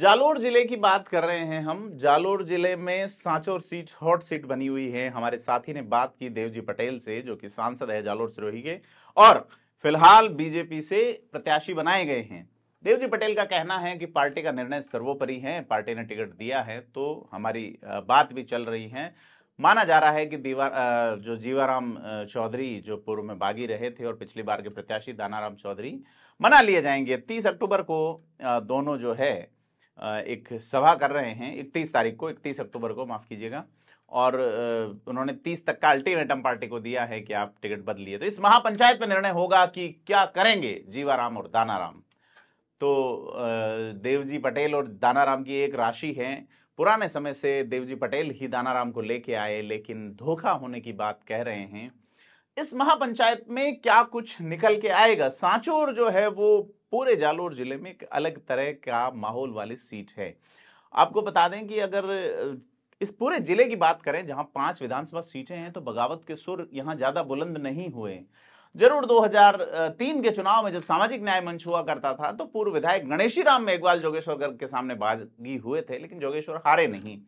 जालोर जिले की बात कर रहे हैं हम जालोर जिले में सांचोर सीट हॉट सीट बनी हुई है हमारे साथी ने बात की देवजी पटेल से जो कि सांसद है जालोर सिरोही के और फिलहाल बीजेपी से प्रत्याशी बनाए गए हैं देवजी पटेल का कहना है कि पार्टी का निर्णय सर्वोपरि है पार्टी ने टिकट दिया है तो हमारी बात भी चल रही है माना जा रहा है कि दीवार जो जीवाराम चौधरी जो पूर्व में बागी रहे थे और पिछली बार के प्रत्याशी दानाराम चौधरी मना लिए जाएंगे तीस अक्टूबर को दोनों जो है एक सभा कर रहे हैं इकतीस तारीख को इकतीस अक्टूबर को माफ़ कीजिएगा और उन्होंने तीस तक का अल्टीमेटम पार्टी को दिया है कि आप टिकट बदलिए तो इस महापंचायत में निर्णय होगा कि क्या करेंगे जीवाराम और दानाराम तो देवजी पटेल और दानाराम की एक राशि है पुराने समय से देवजी पटेल ही दानाराम को लेके आए लेकिन धोखा होने की बात कह रहे हैं इस महापंचायत में क्या कुछ निकल के आएगा सांचोर जो है वो पूरे जालोर जिले में एक अलग तरह का माहौल वाली सीट है आपको बता दें कि अगर इस पूरे जिले की बात करें जहां पांच विधानसभा सीटें हैं तो बगावत के सुर यहां ज्यादा बुलंद नहीं हुए जरूर 2003 के चुनाव में जब सामाजिक न्याय मंच हुआ करता था तो पूर्व विधायक गणेशी राम मेघवाल जोगेश्वर गर्ग के सामने बागी हुए थे लेकिन जोगेश्वर हारे नहीं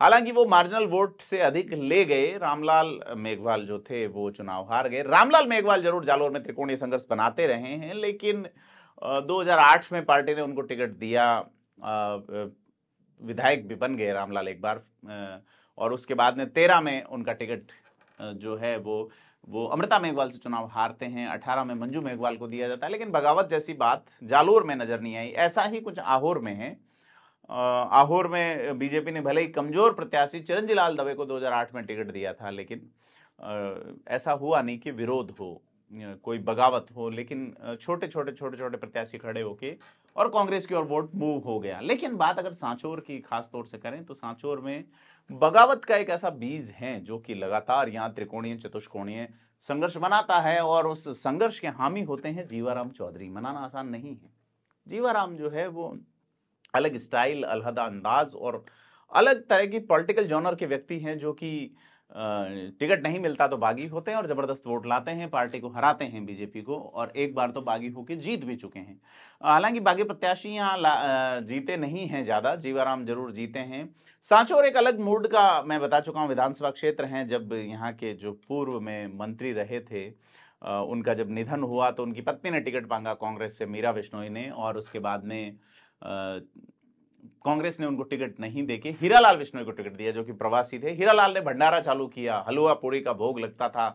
हालांकि वो मार्जिनल वोट से अधिक ले गए रामलाल मेघवाल जो थे वो चुनाव हार गए रामलाल मेघवाल जरूर जालोर में त्रिकोणीय संघर्ष बनाते रहे हैं लेकिन 2008 में पार्टी ने उनको टिकट दिया विधायक भी बन गए रामलाल एक बार और उसके बाद में तेरह में उनका टिकट जो है वो वो अमृता मेघवाल से चुनाव हारते हैं अठारह में मंजू मेघवाल को दिया जाता है लेकिन बगावत जैसी बात जालोर में नजर नहीं आई ऐसा ही कुछ आहोर में है आहोर में बीजेपी ने भले ही कमजोर प्रत्याशी चिरंजी लाल दवे को 2008 में टिकट दिया था लेकिन ऐसा हुआ नहीं कि विरोध हो कोई बगावत हो लेकिन छोटे छोटे छोटे छोटे प्रत्याशी खड़े होके और कांग्रेस की ओर वोट मूव हो गया लेकिन बात अगर सांचोर की खास तौर से करें तो सांचोर में बगावत का एक ऐसा बीज है जो कि लगातार यहाँ त्रिकोणीय चतुष्कोणीय संघर्ष बनाता है और उस संघर्ष के हामी होते हैं जीवाराम चौधरी मनाना आसान नहीं है जीवाराम जो है वो अलग स्टाइल अलहदा अंदाज और अलग तरह की पॉलिटिकल जॉनर के व्यक्ति हैं जो कि टिकट नहीं मिलता तो बागी होते हैं और ज़बरदस्त वोट लाते हैं पार्टी को हराते हैं बीजेपी को और एक बार तो बागी होकर जीत भी चुके हैं हालांकि बागी प्रत्याशी यहाँ जीते नहीं हैं ज़्यादा जीवाराम जरूर जीते हैं और एक अलग मूड का मैं बता चुका हूँ विधानसभा क्षेत्र हैं जब यहाँ के जो पूर्व में मंत्री रहे थे उनका जब निधन हुआ तो उनकी पत्नी ने टिकट मांगा कांग्रेस से मीरा बिश्नोई ने और उसके बाद में कांग्रेस ने उनको टिकट नहीं देके हीरालाल विष्णु को टिकट दिया जो कि प्रवासी थे हीरालाल ने भंडारा चालू किया हलवा पूरी का भोग लगता था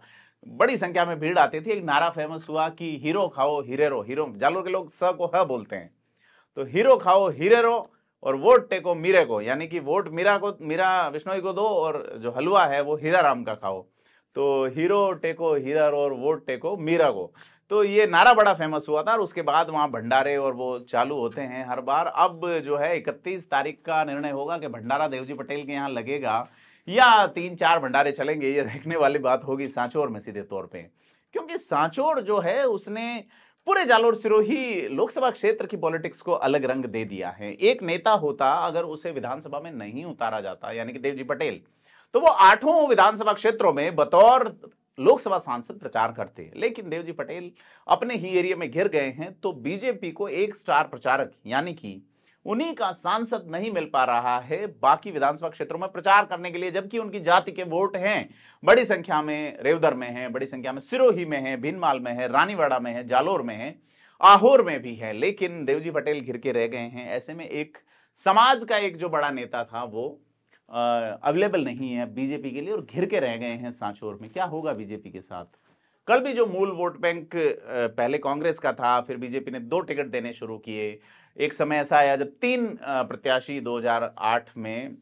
बड़ी संख्या में भीड़ आती थी एक नारा फेमस हुआ कि हीरो खाओ हीरेरो हीरो जालोर के लोग स को ह बोलते हैं तो हीरो खाओ हीरेरो और वोट टेको मीरे को यानी कि वोट मीरा को मीरा विश्नोई को दो और जो हलवा है वो हीरा राम का खाओ तो हीरो टेको हीरा और वोट टेको मीरा को तो ये नारा बड़ा फेमस हुआ था और उसके बाद वहाँ भंडारे और वो चालू होते हैं हर बार अब जो है इकतीस तारीख का निर्णय होगा कि भंडारा देवजी पटेल के यहाँ लगेगा या तीन चार भंडारे चलेंगे ये देखने वाली बात होगी सांचोर में सीधे तौर पे क्योंकि सांचोर जो है उसने पूरे जालोर सिरोही लोकसभा क्षेत्र की पॉलिटिक्स को अलग रंग दे दिया है एक नेता होता अगर उसे विधानसभा में नहीं उतारा जाता यानी कि देवजी पटेल तो वो आठों विधानसभा क्षेत्रों में बतौर लोकसभा सांसद प्रचार करते हैं लेकिन देवजी पटेल अपने ही एरिया में घिर गए हैं तो बीजेपी को एक स्टार प्रचारक यानी कि उन्हीं का सांसद नहीं मिल पा रहा है बाकी विधानसभा क्षेत्रों में प्रचार करने के लिए जबकि उनकी जाति के वोट हैं बड़ी संख्या में रेवदर में हैं बड़ी संख्या में सिरोही में हैं भीनमाल में है रानीवाड़ा में है जालोर में है आहोर में भी है लेकिन देवजी पटेल घिर के रह गए हैं ऐसे में एक समाज का एक जो बड़ा नेता था वो अवेलेबल नहीं है बीजेपी के लिए और घिर के रह गए हैं सांचोर में क्या होगा बीजेपी के साथ कल भी जो मूल वोट बैंक पहले कांग्रेस का था फिर बीजेपी ने दो टिकट देने शुरू किए एक समय ऐसा आया जब तीन प्रत्याशी 2008 में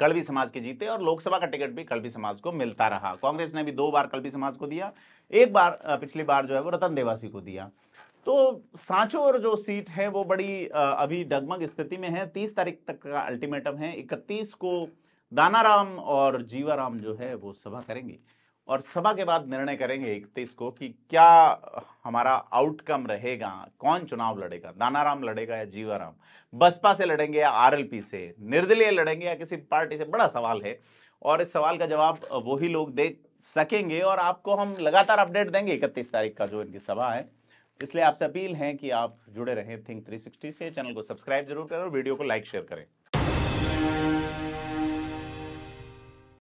कलवी समाज के जीते और लोकसभा का टिकट भी कलवी समाज को मिलता रहा कांग्रेस ने भी दो बार कलवी समाज को दिया एक बार पिछली बार जो है वो रतन देवासी को दिया तो सांचोर जो सीट है वो बड़ी अभी डगमग स्थिति में है तीस तारीख तक का अल्टीमेटम है इकतीस को दानाराम और जीवाराम जो है वो सभा करेंगे और सभा के बाद निर्णय करेंगे इकतीस को कि क्या हमारा आउटकम रहेगा कौन चुनाव लड़ेगा दानाराम लड़ेगा या जीवाराम बसपा से लड़ेंगे या आरएलपी से निर्दलीय लड़ेंगे या किसी पार्टी से बड़ा सवाल है और इस सवाल का जवाब वही लोग दे सकेंगे और आपको हम लगातार अपडेट देंगे इकतीस तारीख का जो इनकी सभा है इसलिए आपसे अपील है कि आप जुड़े रहें थिंक 360 से चैनल को सब्सक्राइब जरूर करें और वीडियो को लाइक शेयर करें